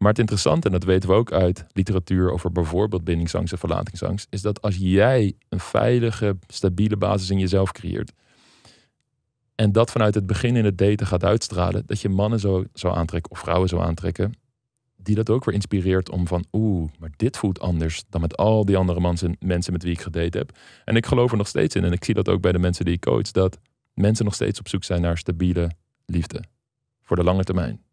Maar het interessante, en dat weten we ook uit literatuur over bijvoorbeeld bindingsangst en verlatingsangst, is dat als jij een veilige, stabiele basis in jezelf creëert, en dat vanuit het begin in het daten gaat uitstralen, dat je mannen zo zou aantrekken of vrouwen zo aantrekken, die dat ook weer inspireert om van, oeh, maar dit voelt anders dan met al die andere mensen, mensen met wie ik gedate heb. En ik geloof er nog steeds in, en ik zie dat ook bij de mensen die ik coach, dat mensen nog steeds op zoek zijn naar stabiele liefde voor de lange termijn.